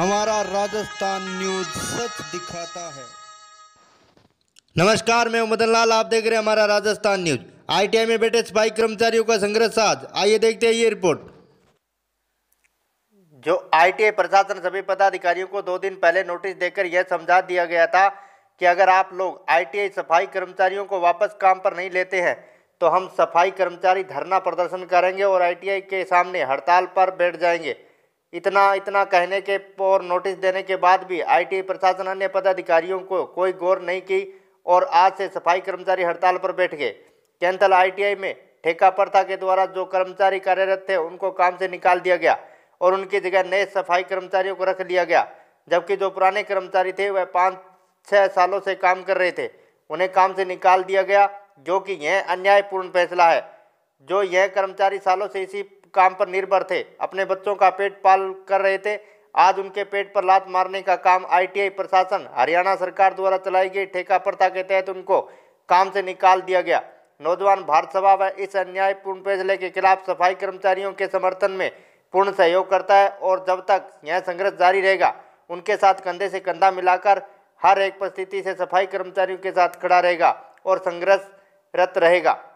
हमारा राजस्थान न्यूज सच दिखाता है नमस्कार मैं मदन लाल आप देख रहे हैं हमारा राजस्थान न्यूज आईटीआई में बैठे सफाई कर्मचारियों का संघर्ष आज आइए देखते हैं ये रिपोर्ट जो आईटीआई प्रशासन सभी पदाधिकारियों को दो दिन पहले नोटिस देकर यह समझा दिया गया था कि अगर आप लोग आईटीआई सफाई कर्मचारियों को वापस काम पर नहीं लेते हैं तो हम सफाई कर्मचारी धरना प्रदर्शन करेंगे और आईटीआई के सामने हड़ताल पर बैठ जाएंगे इतना इतना कहने के और नोटिस देने के बाद भी आईटी प्रशासन अन्य पदाधिकारियों को कोई गौर नहीं की और आज से सफाई कर्मचारी हड़ताल पर बैठ गए कैंथल आईटीआई में ठेका प्रथा के द्वारा जो कर्मचारी कार्यरत थे उनको काम से निकाल दिया गया और उनकी जगह नए सफाई कर्मचारियों को रख लिया गया जबकि जो पुराने कर्मचारी थे वह पाँच छः सालों से काम कर रहे थे उन्हें काम से निकाल दिया गया जो कि यह अन्यायपूर्ण फैसला है जो यह कर्मचारी सालों से इसी काम पर निर्भर थे अपने बच्चों का पेट पाल कर रहे थे आज उनके पेट पर लात मारने का काम आईटीआई प्रशासन हरियाणा सरकार द्वारा चलाई गई ठेका प्रथा के तहत उनको काम से निकाल दिया गया नौजवान भारत सभा व इस अन्यायपूर्ण फैसले के खिलाफ सफाई कर्मचारियों के समर्थन में पूर्ण सहयोग करता है और जब तक यह संघर्ष जारी रहेगा उनके साथ कंधे से कंधा मिलाकर हर एक परिस्थिति से सफाई कर्मचारियों के साथ खड़ा रहेगा और संघर्षरत रहेगा